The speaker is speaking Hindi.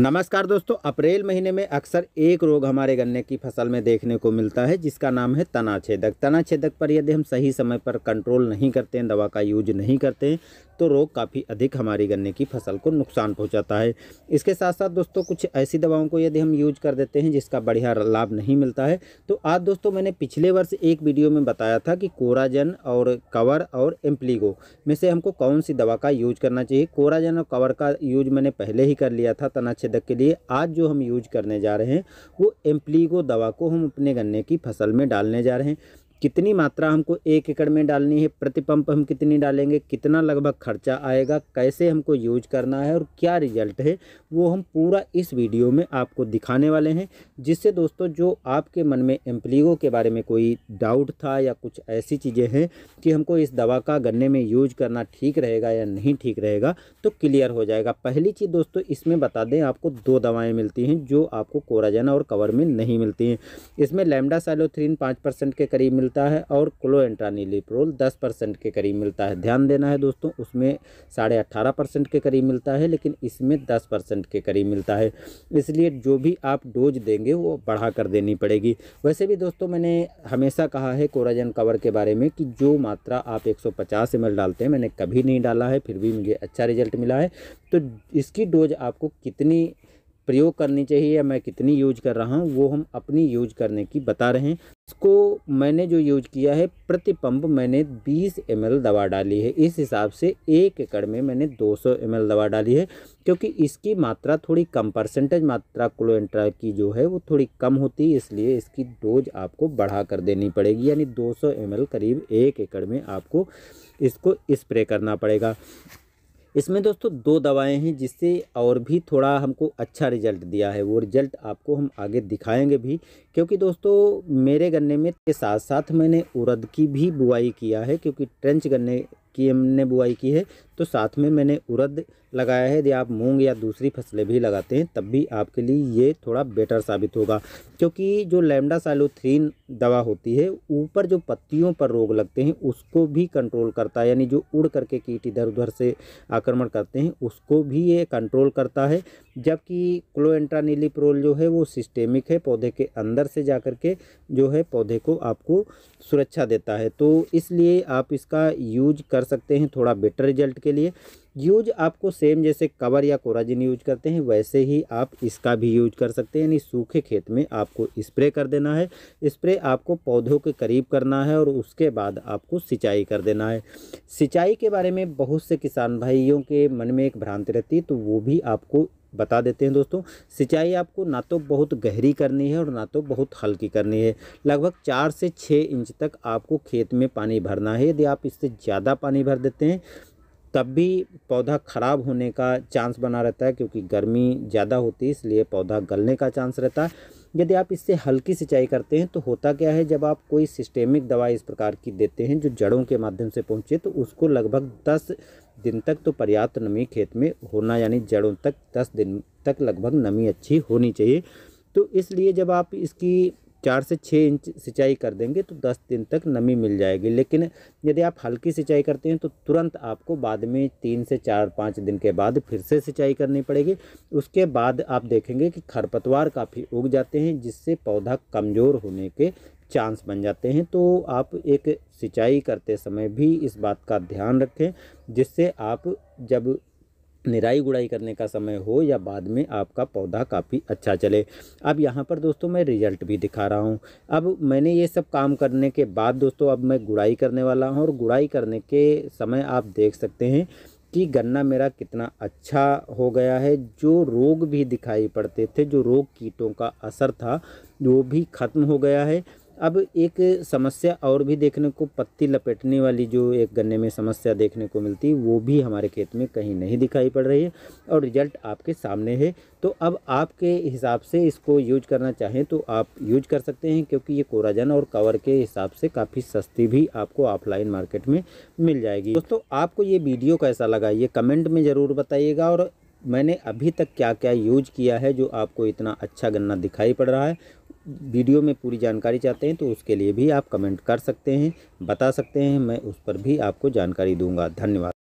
नमस्कार दोस्तों अप्रैल महीने में अक्सर एक रोग हमारे गन्ने की फसल में देखने को मिलता है जिसका नाम है तनाछेदक तनाछेदक पर यदि हम सही समय पर कंट्रोल नहीं करते हैं दवा का यूज नहीं करते हैं तो रोग काफ़ी अधिक हमारी गन्ने की फसल को नुकसान पहुंचाता है इसके साथ साथ दोस्तों कुछ ऐसी दवाओं को यदि हम यूज कर देते हैं जिसका बढ़िया लाभ नहीं मिलता है तो आज दोस्तों मैंने पिछले वर्ष एक वीडियो में बताया था कि कोराजन और कवर और एम्प्लीगो में से हमको कौन सी दवा का यूज करना चाहिए कोराजन और कवर का यूज मैंने पहले ही कर लिया था तनाछेदक प्रतिशतक के लिए आज जो हम यूज करने जा रहे हैं वो एम्प्लीगो दवा को हम अपने गन्ने की फसल में डालने जा रहे हैं कितनी मात्रा हमको एक एकड़ में डालनी है प्रति पंप हम कितनी डालेंगे कितना लगभग खर्चा आएगा कैसे हमको यूज करना है और क्या रिजल्ट है वो हम पूरा इस वीडियो में आपको दिखाने वाले हैं जिससे दोस्तों जो आपके मन में एम्प्लीगो के बारे में कोई डाउट था या कुछ ऐसी चीज़ें हैं कि हमको इस दवा का गन्ने में यूज करना ठीक रहेगा या नहीं ठीक रहेगा तो क्लियर हो जाएगा पहली चीज़ दोस्तों इसमें बता दें आपको दो दवाएँ मिलती हैं जो आपको कोराजन और कवर में नहीं मिलती हैं इसमें लेमडा साइलोथ्रीन पाँच के करीब मिल मिलता है और क्लोएंट्रानिलिप्रोल दस परसेंट के करीब मिलता है ध्यान देना है दोस्तों उसमें साढ़े अट्ठारह परसेंट के करीब मिलता है लेकिन इसमें दस परसेंट के करीब मिलता है इसलिए जो भी आप डोज देंगे वो बढ़ा कर देनी पड़ेगी वैसे भी दोस्तों मैंने हमेशा कहा है कोराजन कवर के बारे में कि जो मात्रा आप एक सौ डालते हैं मैंने कभी नहीं डाला है फिर भी मुझे अच्छा रिजल्ट मिला है तो इसकी डोज आपको कितनी प्रयोग करनी चाहिए या मैं कितनी यूज कर रहा हूँ वो हम अपनी यूज करने की बता रहे हैं इसको मैंने जो यूज किया है प्रति पंप मैंने 20 एम दवा डाली है इस हिसाब से एक एकड़ में मैंने 200 एम दवा डाली है क्योंकि इसकी मात्रा थोड़ी कम परसेंटेज मात्रा क्लोएंट्रा की जो है वो थोड़ी कम होती है इसलिए इसकी डोज आपको बढ़ा कर देनी पड़ेगी यानी दो एम करीब एक एकड़ में आपको इसको स्प्रे करना पड़ेगा इसमें दोस्तों दो दवाएं हैं जिससे और भी थोड़ा हमको अच्छा रिजल्ट दिया है वो रिजल्ट आपको हम आगे दिखाएंगे भी क्योंकि दोस्तों मेरे गन्ने में के साथ साथ मैंने उड़द की भी बुआई किया है क्योंकि ट्रेंच गन्ने की हमने बुआई की है तो साथ में मैंने उड़द लगाया है यदि आप मूंग या दूसरी फसलें भी लगाते हैं तब भी आपके लिए ये थोड़ा बेटर साबित होगा क्योंकि जो लैमडा सालोथ्रीन दवा होती है ऊपर जो पत्तियों पर रोग लगते हैं उसको भी कंट्रोल करता है यानी जो उड़ करके कीट इधर उधर से आक्रमण करते हैं उसको भी ये कंट्रोल करता है जबकि क्लोएंट्रानीलिप्रोल जो है वो सिस्टेमिक है पौधे के अंदर से जा कर के जो है पौधे को आपको सुरक्षा देता है तो इसलिए आप इसका यूज कर सकते हैं थोड़ा बेटर रिजल्ट के लिए यूज आपको सेम जैसे कवर या कोराजिन यूज करते हैं वैसे ही आप इसका भी यूज कर सकते हैं यानी सूखे खेत में आपको स्प्रे कर देना है स्प्रे आपको पौधों के करीब करना है और उसके बाद आपको सिंचाई कर देना है सिंचाई के बारे में बहुत से किसान भाइयों के मन में एक भ्रांति रहती है तो वो भी आपको बता देते हैं दोस्तों सिंचाई आपको ना तो बहुत गहरी करनी है और ना तो बहुत हल्की करनी है लगभग चार से छः इंच तक आपको खेत में पानी भरना है यदि आप इससे ज़्यादा पानी भर देते हैं तब भी पौधा ख़राब होने का चांस बना रहता है क्योंकि गर्मी ज़्यादा होती है इसलिए पौधा गलने का चांस रहता है यदि आप इससे हल्की सिंचाई करते हैं तो होता क्या है जब आप कोई सिस्टेमिक दवा इस प्रकार की देते हैं जो जड़ों के माध्यम से पहुँचे तो उसको लगभग दस दिन तक तो पर्याप्त नमी खेत में होना यानी जड़ों तक दस दिन तक लगभग नमी अच्छी होनी चाहिए तो इसलिए जब आप इसकी चार से छः इंच सिंचाई कर देंगे तो दस दिन तक नमी मिल जाएगी लेकिन यदि आप हल्की सिंचाई करते हैं तो तुरंत आपको बाद में तीन से चार पाँच दिन के बाद फिर से सिंचाई करनी पड़ेगी उसके बाद आप देखेंगे कि खरपतवार काफ़ी उग जाते हैं जिससे पौधा कमज़ोर होने के चांस बन जाते हैं तो आप एक सिंचाई करते समय भी इस बात का ध्यान रखें जिससे आप जब निराई गुड़ाई करने का समय हो या बाद में आपका पौधा काफ़ी अच्छा चले अब यहाँ पर दोस्तों मैं रिजल्ट भी दिखा रहा हूँ अब मैंने ये सब काम करने के बाद दोस्तों अब मैं गुड़ाई करने वाला हूँ और गुड़ाई करने के समय आप देख सकते हैं कि गन्ना मेरा कितना अच्छा हो गया है जो रोग भी दिखाई पड़ते थे जो रोग कीटों का असर था वो भी ख़त्म हो गया है अब एक समस्या और भी देखने को पत्ती लपेटने वाली जो एक गन्ने में समस्या देखने को मिलती वो भी हमारे खेत में कहीं नहीं दिखाई पड़ रही है और रिजल्ट आपके सामने है तो अब आपके हिसाब से इसको यूज करना चाहें तो आप यूज कर सकते हैं क्योंकि ये कोराजन और कवर के हिसाब से काफ़ी सस्ती भी आपको ऑफलाइन मार्केट में मिल जाएगी दोस्तों आपको ये वीडियो कैसा लगा ये कमेंट में ज़रूर बताइएगा और मैंने अभी तक क्या क्या यूज किया है जो आपको इतना अच्छा गन्ना दिखाई पड़ रहा है वीडियो में पूरी जानकारी चाहते हैं तो उसके लिए भी आप कमेंट कर सकते हैं बता सकते हैं मैं उस पर भी आपको जानकारी दूंगा धन्यवाद